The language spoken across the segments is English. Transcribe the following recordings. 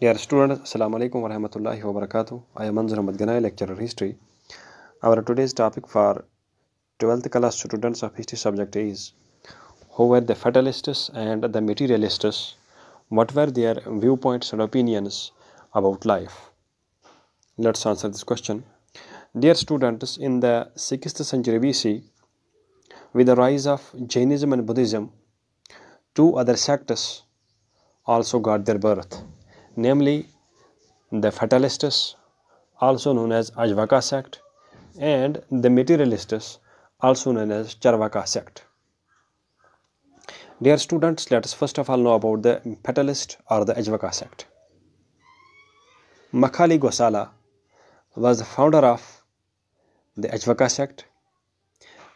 Dear students, Assalamu alaikum wa rahmatullahi wa barakatuh. I am Anzar Ahmad Ganai, lecturer of history. Our today's topic for 12th class students of history subject is Who were the fatalists and the materialists? What were their viewpoints and opinions about life? Let's answer this question. Dear students, in the 6th century BC, with the rise of Jainism and Buddhism, two other sects also got their birth namely the fatalists, also known as Ajvaka sect, and the materialists, also known as Charvaka sect. Dear students, let us first of all know about the fatalist or the Ajvaka sect. Makhali Gosala was the founder of the Ajvaka sect.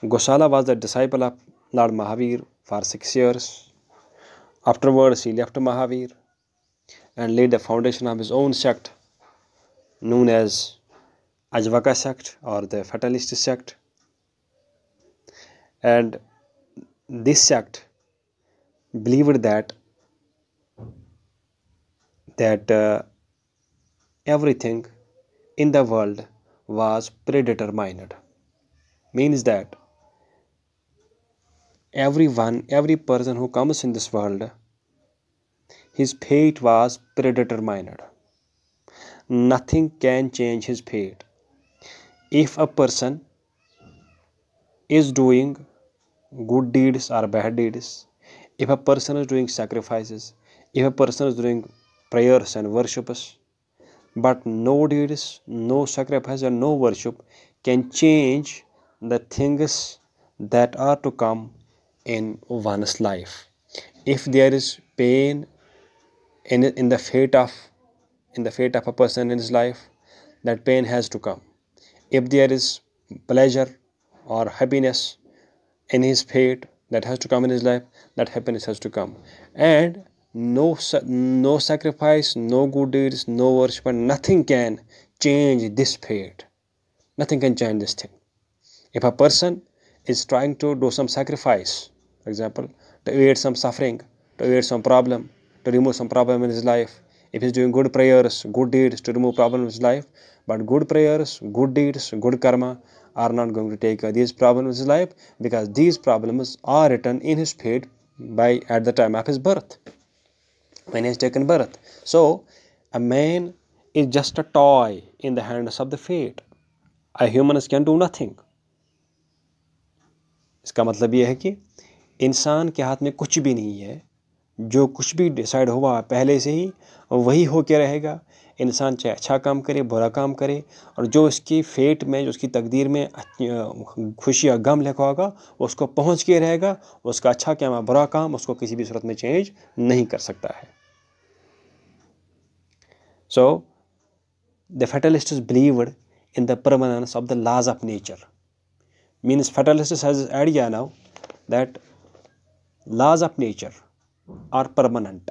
Gosala was the disciple of Lord Mahavir for six years. Afterwards, he left Mahavir and laid the foundation of his own sect known as Ajvaka sect or the fatalist sect and this sect believed that that uh, everything in the world was predetermined means that everyone every person who comes in this world his fate was predetermined. Nothing can change his fate. If a person is doing good deeds or bad deeds, if a person is doing sacrifices, if a person is doing prayers and worships, but no deeds, no sacrifice, and no worship can change the things that are to come in one's life. If there is pain in, in the fate of in the fate of a person in his life that pain has to come if there is pleasure or happiness in his fate that has to come in his life that happiness has to come and no no sacrifice no good deeds no worship and nothing can change this fate nothing can change this thing if a person is trying to do some sacrifice for example to avoid some suffering to avoid some problem to remove some problem in his life. If he is doing good prayers, good deeds to remove problem in his life, but good prayers, good deeds, good karma are not going to take uh, these problems in his life because these problems are written in his fate by at the time of his birth when he has taken birth. So a man is just a toy in the hands of the fate. A humans can do nothing. इसका मतलब यह है कि इंसान के हाथ में कुछ भी नहीं है जो कुछ भी डिसाइड हुआ पहले से ही वही हो के रहेगा इंसान चाहे अच्छा काम करे बुरा काम करे और जो उसकी फेट में जो उसकी तकदीर में खुशी या गम लिखा होगा उसको पहुंच के रहेगा उसका अच्छा क्या बुरा काम उसको किसी भी सूरत में चेंज नहीं कर सकता है the fatalist is believed in the permanence of the laws of nature means fatalist has idea now that laws of nature are permanent.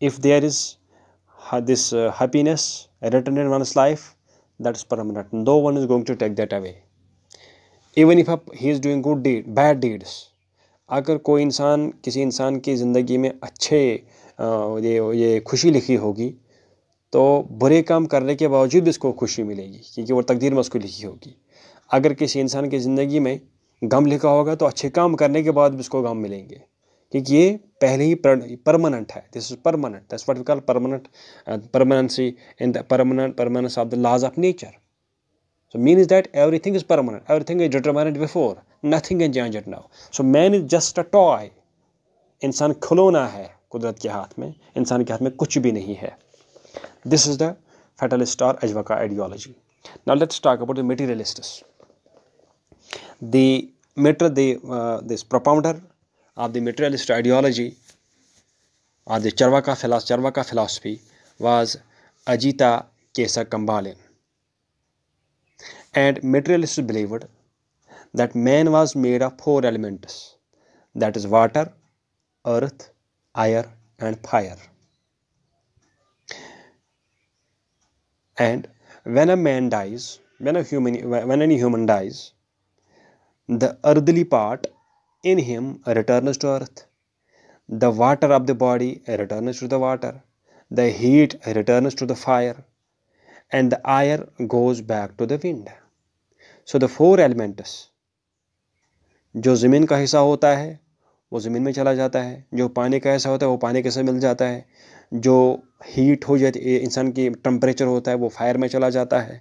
If there is this uh, happiness written in one's life, that is permanent. No one is going to take that away. Even if आप he is doing good deed bad deeds अगर कोई इंसान किसी इंसान की ज़िंदगी में अच्छे आ, ये ये खुशी लिखी होगी तो बुरे काम करने के बावजूद भी उसको खुशी मिलेगी क्योंकि वो तकदीर में उसको लिखी होगी अगर किसी इंसान की ज़िंदगी में गम लिखा होगा तो अच्छे काम करने के बाद भी उसको गम मिलेंगे क्योंकि ये पहले ही परमानेंट है this is permanent this what we call permanent permanency in the permanent permanence of the laws of nature so that everything is permanent everything is determinate before nothing in change it now so man is just a toy इंसान खिलौना है कुदरत के हाथ में इंसान के हाथ में कुछ भी नहीं है दिस इज़ द फेटलिस्ट और अजवका ideology now let's talk about the materialist the matter they this propounder of the materialist ideology or the Charvaka, Charvaka philosophy was Ajita Kesa Kambalin. And materialists believed that man was made of four elements that is, water, earth, air, and fire. And when a man dies, when a human, when any human dies, the earthly part in him returns to earth. The water of the body returns to the water, the heat returns to the fire, and the air goes back to the wind. So the four elements, जो ज़मीन का हिस्सा होता है वो ज़मीन में चला जाता है जो पानी का हिस्सा होता है वो पानी के साथ मिल जाता है जो हीट हो जाती है इंसान की टम्परेचर होता है वो फायर में चला जाता है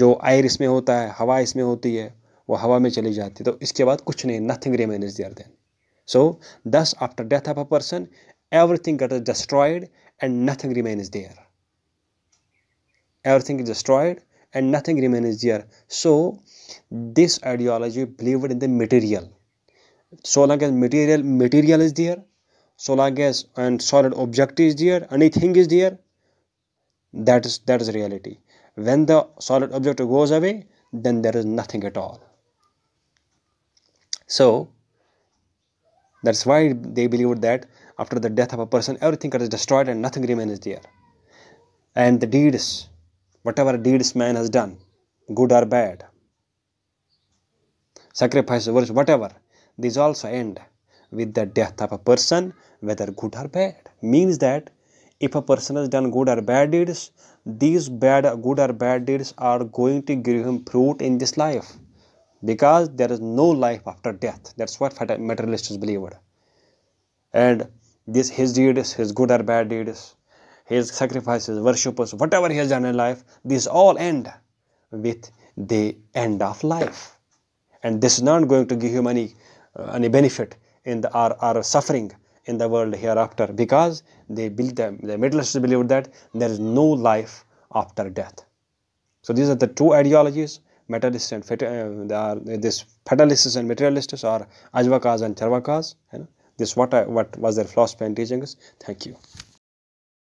जो आयर इसमें होता है हवा इसमें होती है वो हवा में चली जाती तो इसके बाद कुछ नहीं nothing remain is there then so thus after death of a person everything got is destroyed and nothing remain remains there thing is destroyed and nothing remain is there so this ideology believed in the material so long as material material is there so long as and solid object is there anything is there that is that is reality when the solid object goes away then there is nothing at all So that's why they believed that after the death of a person, everything gets destroyed and nothing remains there. And the deeds, whatever deeds man has done, good or bad, sacrifice, worship, whatever, these also end with the death of a person, whether good or bad. Means that if a person has done good or bad deeds, these bad, good or bad deeds are going to give him fruit in this life because there is no life after death. That's what materialists believed. And this his deeds, his good or bad deeds, his sacrifices, worshippers, whatever he has done in life, these all end with the end of life. And this is not going to give him any, uh, any benefit in the, our, our suffering in the world hereafter because they build them. the materialists believe that there is no life after death. So these are the two ideologies metallists and fat- uh, they are uh, this fatalists and materialists or ajvakas and charvakas this what what was their philosophy and teachings thank you